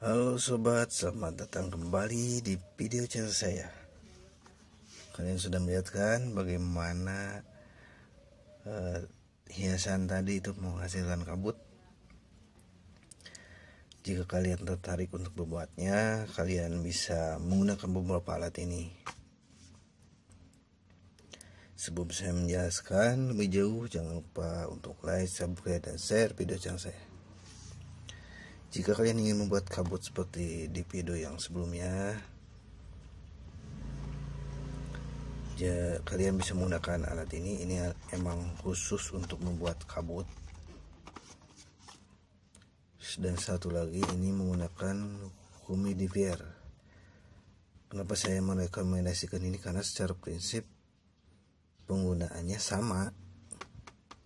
Halo sobat, selamat datang kembali di video channel saya. Kalian sudah melihat kan bagaimana uh, hiasan tadi itu menghasilkan kabut. Jika kalian tertarik untuk membuatnya, kalian bisa menggunakan beberapa alat ini. Sebelum saya menjelaskan lebih jauh, jangan lupa untuk like, subscribe, dan share video channel saya jika kalian ingin membuat kabut seperti di video yang sebelumnya ya, kalian bisa menggunakan alat ini ini emang khusus untuk membuat kabut dan satu lagi ini menggunakan humidifier kenapa saya merekomendasikan ini karena secara prinsip penggunaannya sama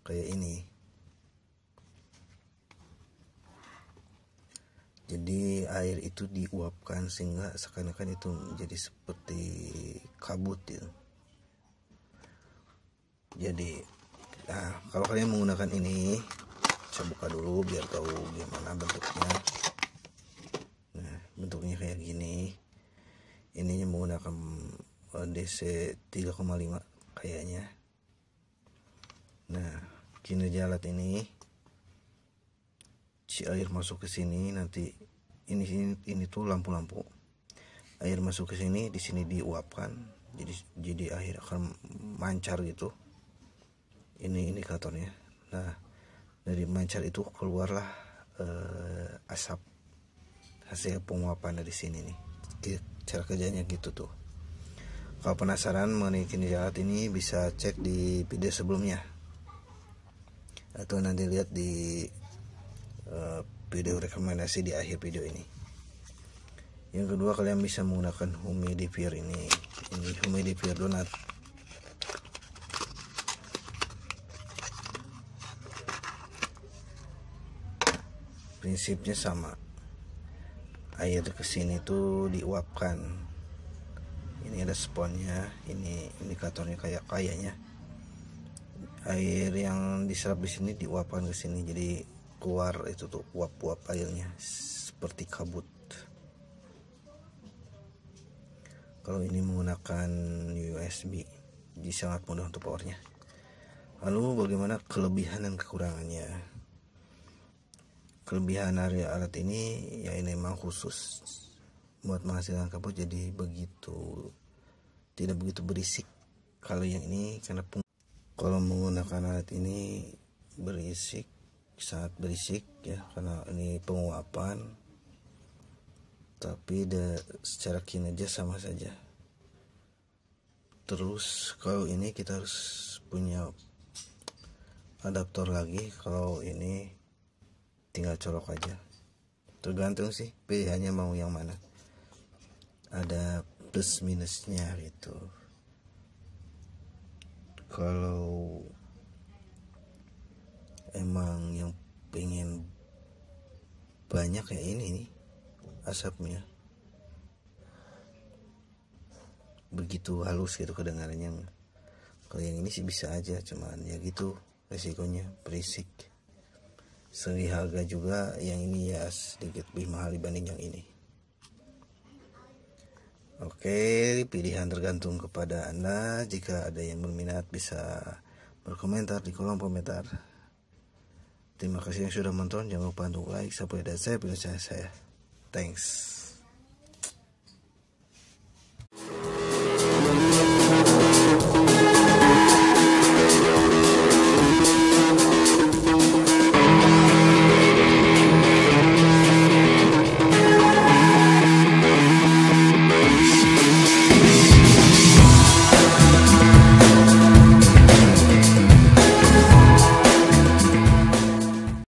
kayak ini jadi air itu diuapkan sehingga seakan-akan itu menjadi seperti kabut gitu. jadi nah kalau kalian menggunakan ini saya buka dulu biar tahu gimana bentuknya nah bentuknya kayak gini ininya menggunakan eh, DC 3,5 kayaknya nah kinerja alat ini si air masuk ke sini nanti ini ini, ini tuh lampu-lampu air masuk ke sini di sini diuapkan jadi jadi air akan mancar gitu ini indikatornya nah dari mancar itu keluarlah eh, asap hasil penguapan dari sini nih cara kerjanya gitu tuh kalau penasaran mengenai alat ini bisa cek di video sebelumnya atau nanti lihat di Eh, video rekomendasi di akhir video ini yang kedua kalian bisa menggunakan humidifier ini ini humidifier donat prinsipnya sama air kesini tuh diuapkan ini ada sponnya ini indikatornya kayak kayaknya air yang diserap di sini diuapkan ke sini jadi keluar itu tuh uap-uap airnya seperti kabut kalau ini menggunakan USB jadi sangat mudah untuk powernya lalu bagaimana kelebihan dan kekurangannya kelebihan dari alat ini ya ini memang khusus buat menghasilkan kabut jadi begitu tidak begitu berisik kalau yang ini karena kalau menggunakan alat ini berisik sangat berisik ya karena ini penguapan tapi de, secara kinerja sama saja terus kalau ini kita harus punya adaptor lagi kalau ini tinggal colok aja tergantung sih pilihannya mau yang mana ada plus minusnya gitu kalau emang banyak ya ini nih asapnya begitu halus gitu kedengarannya kalau yang ini sih bisa aja cuman ya gitu resikonya berisik seri harga juga yang ini ya sedikit lebih mahal dibanding yang ini oke pilihan tergantung kepada anda jika ada yang berminat bisa berkomentar di kolom komentar Terima kasih yang sudah menonton. Jangan lupa untuk like, subscribe, dan share video saya. Thanks.